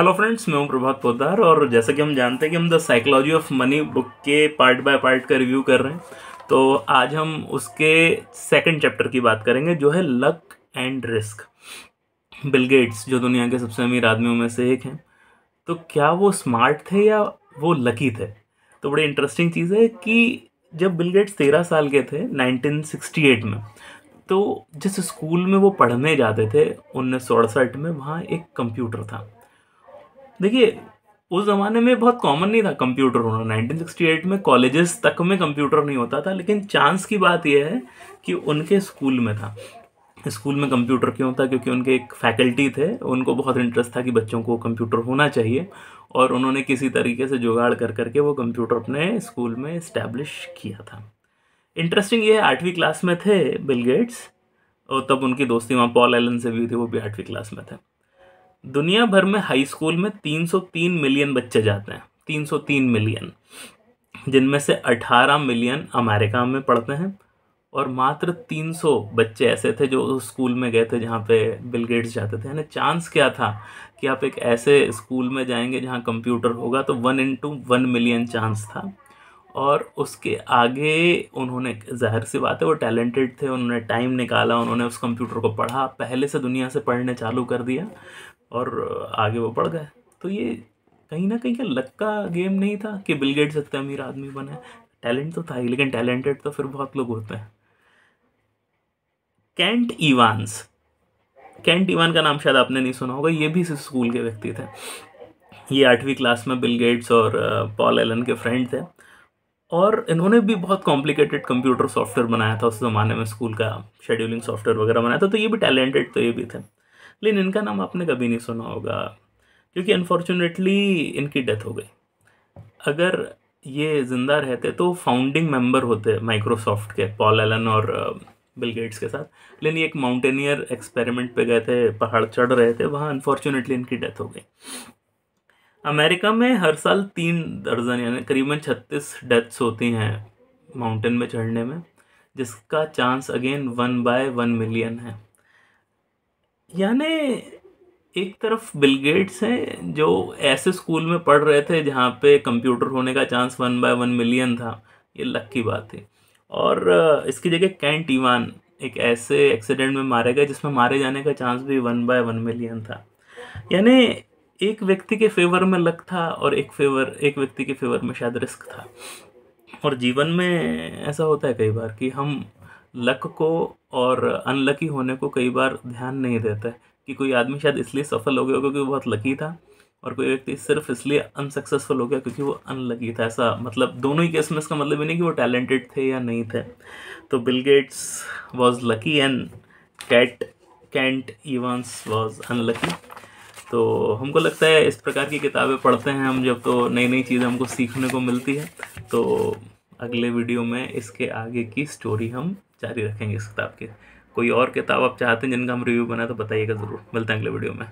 hello friends मैं हूं प्रभात पोदार और जैसा कि हम जानते हैं कि हम the psychology of money book के पार्ट बाय पार्ट का रिव्यू कर रहे हैं तो आज हम उसके सेकंड चैप्टर की बात करेंगे जो है luck and risk Bill Gates जो दुनिया के सबसे अमीर आदमियों में से एक हैं तो क्या वो स्मार्ट थे या वो लकी थे तो बड़ी इंटरेस्टिंग चीज़ है कि जब बिल गेट्स तेरह साल के थे 1968 में तो जिस स्कूल में वो पढ़ने जाते थे उन्नीस में वहाँ एक कंप्यूटर था देखिए उस ज़माने में बहुत कॉमन नहीं था कंप्यूटर होना 1968 में कॉलेजेस तक में कंप्यूटर नहीं होता था लेकिन चांस की बात यह है कि उनके स्कूल में था स्कूल में कंप्यूटर क्यों था क्योंकि उनके एक फैकल्टी थे उनको बहुत इंटरेस्ट था कि बच्चों को कंप्यूटर होना चाहिए और उन्होंने किसी तरीके से जुगाड़ कर करके वो कंप्यूटर अपने स्कूल में इस्टेब्लिश किया था इंटरेस्टिंग ये आठवीं क्लास में थे बिल गेट्स और तब उनकी दोस्ती वहाँ पॉल एलन से भी थी वो भी आठवीं क्लास में थे दुनिया भर में हाई स्कूल में 303 मिलियन बच्चे जाते हैं 303 मिलियन जिनमें से 18 मिलियन अमेरिका में पढ़ते हैं और मात्र 300 बच्चे ऐसे थे जो उस स्कूल में गए थे जहाँ पे बिल गेट्स जाते थे यानी चांस क्या था कि आप एक ऐसे स्कूल में जाएंगे जहाँ कंप्यूटर होगा तो one into one million chance था और उसके आगे उन्होंने जाहिर सी बात है वो टैलेंटेड थे उन्होंने टाइम निकाला उन्होंने उस कंप्यूटर को पढ़ा पहले से दुनिया से पढ़ने चालू कर दिया और आगे वो बढ़ गए तो ये कहीं ना कहीं का लक का गेम नहीं था कि बिल गेट्स सकते अमीर आदमी बने टैलेंट तो था ही लेकिन टैलेंटेड तो फिर बहुत लोग होते हैं कैंट इवानस कैंट इवान का नाम शायद आपने नहीं सुना होगा ये भी इस स्कूल के व्यक्ति थे ये आठवीं क्लास में बिल गेट्स और पॉल एलन के फ्रेंड थे और इन्होंने भी बहुत कॉम्प्लिकेटेड कंप्यूटर सॉफ्टवेयर बनाया था उस ज़माने में स्कूल का शेड्यूलिंग सॉफ्टवेयर वगैरह बनाया था तो ये भी टैलेंटेड तो ये भी थे लेकिन इनका नाम आपने कभी नहीं सुना होगा क्योंकि अनफॉर्चुनेटली इनकी डेथ हो गई अगर ये ज़िंदा रहते तो फाउंडिंग मेंबर होते माइक्रोसॉफ्ट के पॉल एलन और बिल uh, गेट्स के साथ लेकिन ये एक माउंटेनियर एक्सपेरिमेंट पे गए थे पहाड़ चढ़ रहे थे वहाँ अनफॉर्चुनेटली इनकी डेथ हो गई अमेरिका में हर साल तीन दर्जन यानी करीबन छत्तीस डेथ्स होती हैं माउंटेन में चढ़ने में जिसका chance again one by one million है यानी एक तरफ बिल गेट्स हैं जो ऐसे स्कूल में पढ़ रहे थे जहाँ पे कंप्यूटर होने का chance one by one million था ये लक की बात थी और इसकी जगह कैंट ईवान एक ऐसे एक्सीडेंट में मारे गए जिसमें मारे जाने का चांस भी वन बाय वन मिलियन था यानी एक व्यक्ति के फेवर में लक था और एक फेवर एक व्यक्ति के फेवर में शायद रिस्क था और जीवन में ऐसा होता है कई बार कि हम लक को और अनलकी होने को कई बार ध्यान नहीं देता है कि कोई आदमी शायद इसलिए सफल हो गया क्योंकि वो बहुत लकी था और कोई व्यक्ति सिर्फ इसलिए अनसक्सेसफुल हो गया क्योंकि वो अनलकी था ऐसा मतलब दोनों ही केस में इसका मतलब ये नहीं कि वो टैलेंटेड थे या नहीं थे तो Bill Gates was lucky and कैट कैंट इवंस वॉज अनलकी तो हमको लगता है इस प्रकार की किताबें पढ़ते हैं हम जब तो नई नई चीज़ें हमको सीखने को मिलती है तो अगले वीडियो में इसके आगे की स्टोरी हम जारी रखेंगे इस किताब की कोई और किताब आप चाहते हैं जिनका हम रिव्यू बनाए तो बताइएगा ज़रूर मिलते हैं अगले वीडियो में